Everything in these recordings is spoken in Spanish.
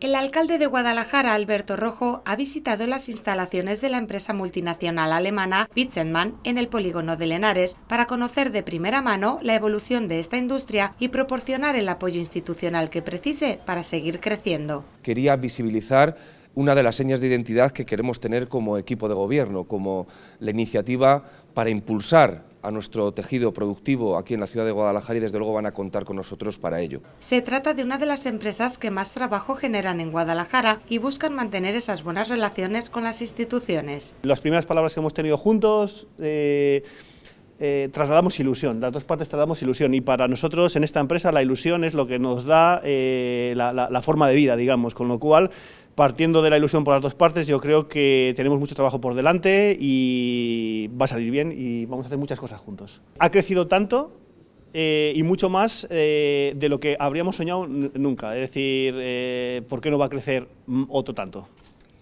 El alcalde de Guadalajara, Alberto Rojo, ha visitado las instalaciones de la empresa multinacional alemana Witzenmann en el polígono de Lenares para conocer de primera mano la evolución de esta industria y proporcionar el apoyo institucional que precise para seguir creciendo. Quería visibilizar una de las señas de identidad que queremos tener como equipo de gobierno, como la iniciativa para impulsar a nuestro tejido productivo aquí en la ciudad de Guadalajara y desde luego van a contar con nosotros para ello. Se trata de una de las empresas que más trabajo generan en Guadalajara y buscan mantener esas buenas relaciones con las instituciones. Las primeras palabras que hemos tenido juntos... Eh, eh, trasladamos ilusión, las dos partes trasladamos ilusión y para nosotros en esta empresa la ilusión es lo que nos da eh, la forma de vida, digamos, con lo cual partiendo de la ilusión por las dos partes, yo creo que tenemos mucho trabajo por delante y va a salir bien y vamos a hacer muchas cosas juntos. Ha crecido tanto eh, y mucho más eh, de lo que habríamos soñado nunca. Es decir, eh, ¿por qué no va a crecer otro tanto?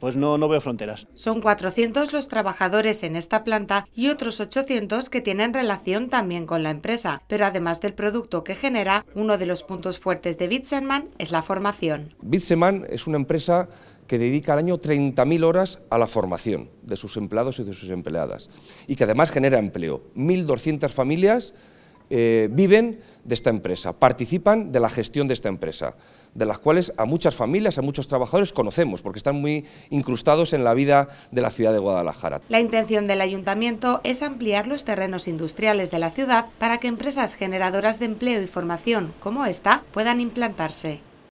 pues no, no veo fronteras. Son 400 los trabajadores en esta planta y otros 800 que tienen relación también con la empresa, pero además del producto que genera, uno de los puntos fuertes de Bitsenman es la formación. bitseman es una empresa que dedica al año 30.000 horas a la formación de sus empleados y de sus empleadas y que además genera empleo. 1.200 familias eh, viven de esta empresa, participan de la gestión de esta empresa, de las cuales a muchas familias, a muchos trabajadores conocemos, porque están muy incrustados en la vida de la ciudad de Guadalajara. La intención del ayuntamiento es ampliar los terrenos industriales de la ciudad para que empresas generadoras de empleo y formación como esta puedan implantarse.